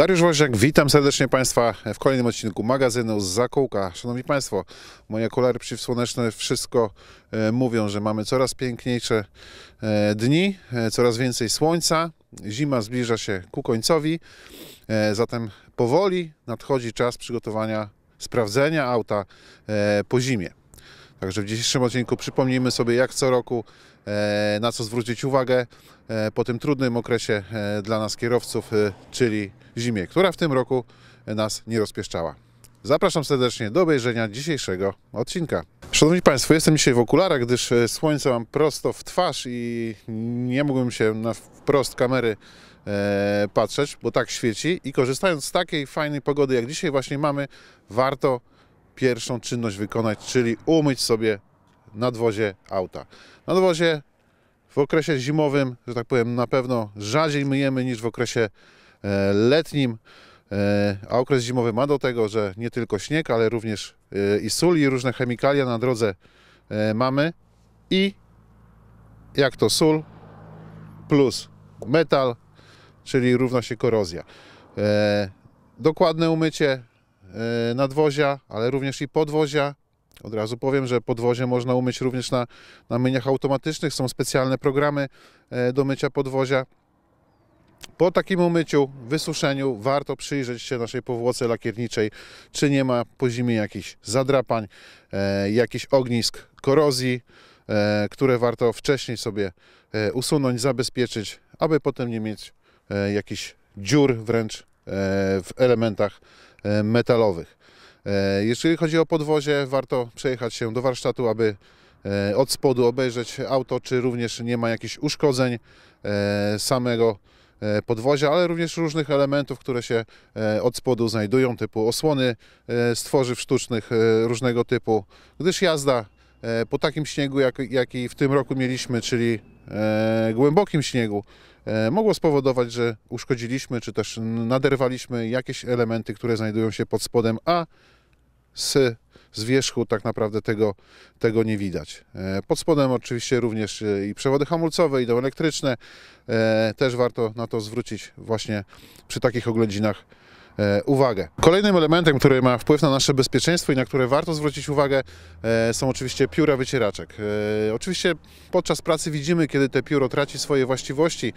Dariusz Woźniak, witam serdecznie Państwa w kolejnym odcinku magazynu z Zakółka. Szanowni Państwo, moje okulary przeciwsłoneczne wszystko e, mówią, że mamy coraz piękniejsze e, dni, e, coraz więcej słońca, zima zbliża się ku końcowi, e, zatem powoli nadchodzi czas przygotowania sprawdzenia auta e, po zimie. Także w dzisiejszym odcinku przypomnijmy sobie jak co roku, e, na co zwrócić uwagę e, po tym trudnym okresie e, dla nas kierowców, czyli zimie, która w tym roku nas nie rozpieszczała. Zapraszam serdecznie do obejrzenia dzisiejszego odcinka. Szanowni Państwo, jestem dzisiaj w okularach, gdyż słońce mam prosto w twarz i nie mógłbym się na wprost kamery e, patrzeć, bo tak świeci i korzystając z takiej fajnej pogody jak dzisiaj właśnie mamy, warto pierwszą czynność wykonać, czyli umyć sobie nadwozie auta. Nadwozie w okresie zimowym, że tak powiem, na pewno rzadziej myjemy niż w okresie e, letnim, e, a okres zimowy ma do tego, że nie tylko śnieg, ale również e, i sól i różne chemikalia na drodze mamy i jak to sól plus metal, czyli równa się korozja. Dokładne umycie E, nadwozia, ale również i podwozia. Od razu powiem, że podwozie można umyć również na, na myniach automatycznych. Są specjalne programy e, do mycia podwozia. Po takim umyciu, wysuszeniu warto przyjrzeć się naszej powłoce lakierniczej, czy nie ma po zimie jakichś zadrapań, e, jakichś ognisk korozji, e, które warto wcześniej sobie e, usunąć, zabezpieczyć, aby potem nie mieć e, jakichś dziur wręcz E, w elementach e, metalowych. E, jeżeli chodzi o podwozie, warto przejechać się do warsztatu, aby od spodu obejrzeć auto, czy również nie ma jakichś uszkodzeń samego podwozia, ale również różnych elementów, które się od spodu znajdują, typu osłony z tworzyw sztucznych różnego typu, gdyż jazda E, po takim śniegu, jak, jaki w tym roku mieliśmy, czyli e, głębokim śniegu, e, mogło spowodować, że uszkodziliśmy czy też naderwaliśmy jakieś elementy, które znajdują się pod spodem, a z, z wierzchu tak naprawdę tego, tego nie widać. Pod spodem oczywiście również i przewody hamulcowe idą elektryczne. Też warto na to zwrócić właśnie przy takich oględzinach E, uwagę. Kolejnym elementem, który ma wpływ na nasze bezpieczeństwo i na które warto zwrócić uwagę e, są oczywiście pióra wycieraczek. E, oczywiście podczas pracy widzimy, kiedy te pióro traci swoje właściwości,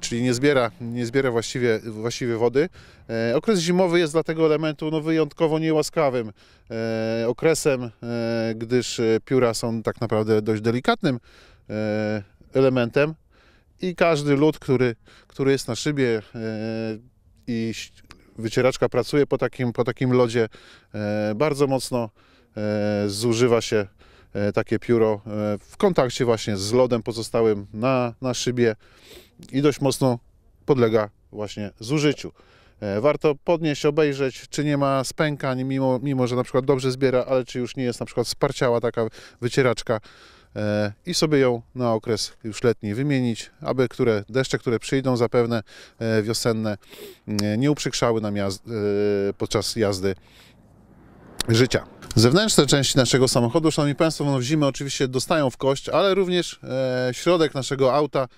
czyli nie zbiera, nie zbiera właściwie, właściwie wody. Okres zimowy jest dla tego elementu no, wyjątkowo niełaskawym okresem, gdyż pióra są tak naprawdę dość delikatnym elementem i każdy lód, który, który jest na szybie i wycieraczka pracuje po takim, po takim lodzie e, bardzo mocno, e, zużywa się e, takie pióro w kontakcie właśnie z lodem pozostałym na, na szybie i dość mocno podlega właśnie zużyciu. Warto podnieść, obejrzeć, czy nie ma spękań, mimo, mimo że na przykład dobrze zbiera, ale czy już nie jest na przykład sparciała taka wycieraczka. E, i sobie ją na okres już letni wymienić, aby które deszcze, które przyjdą zapewne e, wiosenne, mm, nie uprzykrzały nam jazd e, podczas jazdy życia. Zewnętrzne części naszego samochodu, szanowni państwo, no w zimę oczywiście dostają w kość, ale również środek naszego auta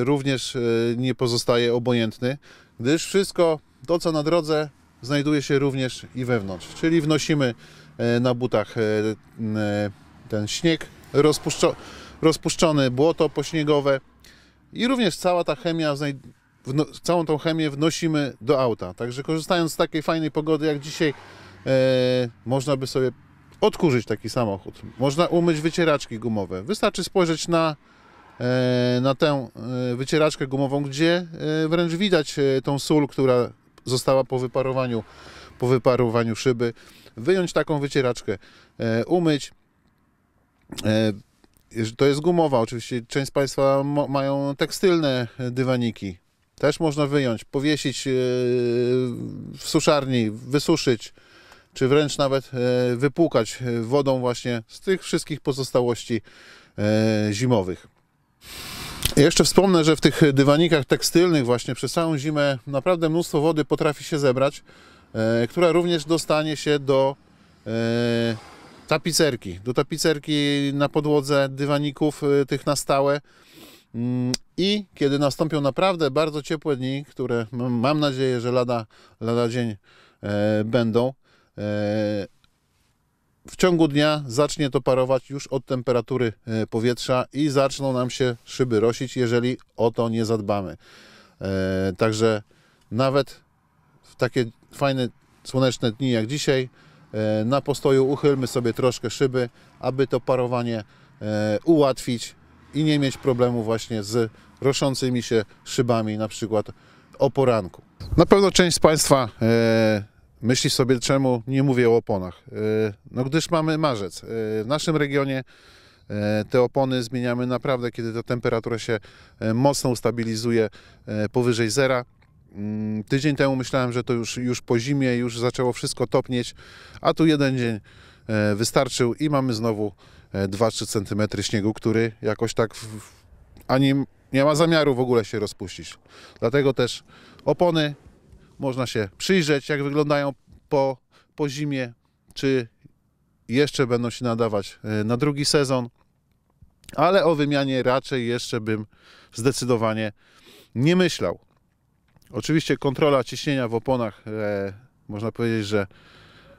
również nie pozostaje obojętny, gdyż wszystko to, co na drodze, znajduje się również i wewnątrz. Czyli wnosimy na butach ten śnieg, rozpuszczo, rozpuszczone błoto pośniegowe. I również cała ta chemia, całą tą chemię wnosimy do auta. Także korzystając z takiej fajnej pogody jak dzisiaj, e, można by sobie odkurzyć taki samochód. Można umyć wycieraczki gumowe. Wystarczy spojrzeć na, e, na tę e, wycieraczkę gumową, gdzie e, wręcz widać e, tą sól, która została po wyparowaniu, po wyparowaniu szyby. Wyjąć taką wycieraczkę, e, umyć E, to jest gumowa, oczywiście część z Państwa mają tekstylne e, dywaniki. Też można wyjąć, powiesić e, w suszarni, wysuszyć, czy wręcz nawet wypłukać wodą właśnie z tych wszystkich pozostałości zimowych. Jeszcze wspomnę, że w tych dywanikach tekstylnych właśnie przez całą zimę naprawdę mnóstwo wody potrafi się zebrać, która również dostanie się do Tapicerki. Do tapicerki na podłodze dywaników y, tych na stałe. Mm, I kiedy nastąpią naprawdę bardzo ciepłe dni, które mam nadzieję, że lada, lada dzień e, będą, e, w ciągu dnia zacznie to parować już od temperatury e, powietrza i zaczną nam się szyby rosić, jeżeli o to nie zadbamy. Także nawet w takie fajne, słoneczne dni jak dzisiaj, E, na postoju uchylmy sobie troszkę szyby, aby to parowanie e, ułatwić i nie mieć problemu właśnie z roszącymi się szybami, na przykład o poranku. Na pewno część z Państwa e, myśli sobie, czemu nie mówię o oponach. No gdyż mamy marzec. W naszym regionie te opony zmieniamy naprawdę, kiedy ta temperatura się mocno ustabilizuje powyżej zera. Mm, tydzień temu myślałem, że to już, już po zimie, już zaczęło wszystko topnieć, a tu jeden dzień e, wystarczył i mamy znowu 2-3 e, cm śniegu, który jakoś tak ani nie ma zamiaru w ogóle się rozpuścić. Dlatego też opony można się przyjrzeć, jak wyglądają po, po zimie, czy jeszcze będą się nadawać e, na drugi sezon. Ale o wymianie raczej jeszcze bym zdecydowanie nie myślał. Oczywiście kontrola ciśnienia w oponach, e, można powiedzieć, że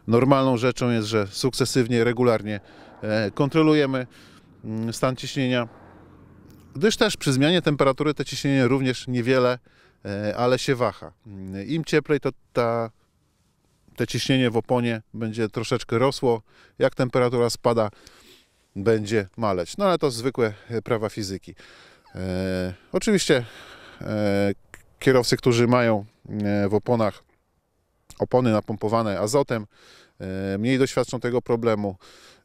normalną rzeczą jest, że sukcesywnie, regularnie e, kontrolujemy mm, stan ciśnienia, gdyż też przy zmianie temperatury to ciśnienie również niewiele, e, ale się waha. Mm, Im cieplej, to ta, te ciśnienie w oponie będzie troszeczkę rosło. Jak temperatura spada, będzie maleć. No ale to zwykłe e, prawa fizyki. E, oczywiście e, kierowcy, którzy mają e, w oponach opony napompowane azotem, e, mniej doświadczą tego problemu,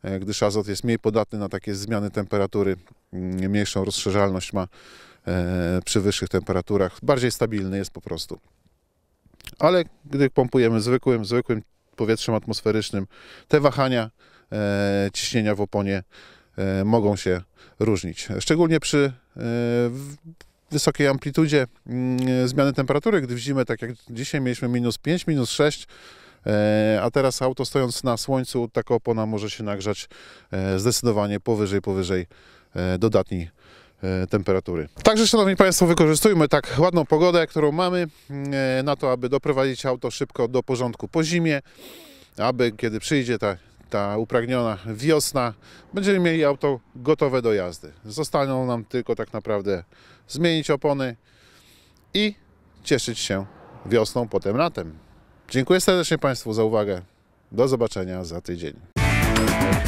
e, gdyż azot jest mniej podatny na takie zmiany temperatury, mm, mniejszą rozszerzalność ma przy wyższych temperaturach, bardziej stabilny jest po prostu. Ale gdy pompujemy zwykłym, zwykłym powietrzem atmosferycznym, te wahania ciśnienia w oponie mogą się różnić. Szczególnie przy wysokiej amplitudzie mm, zmiany temperatury, gdy w zimę, tak jak dzisiaj mieliśmy minus 5, minus 6, e, a teraz auto stojąc na słońcu, taka opona może się nagrzać e, zdecydowanie powyżej, powyżej e, dodatniej temperatury. Także Szanowni Państwo, wykorzystujmy tak ładną pogodę, którą mamy na to, aby doprowadzić auto szybko do porządku po zimie, aby kiedy przyjdzie ta ta upragniona wiosna, będziemy mieli auto gotowe do jazdy. Zostaną nam tylko tak naprawdę zmienić opony i cieszyć się wiosną, potem latem. Dziękuję serdecznie Państwu za uwagę. Do zobaczenia za tydzień.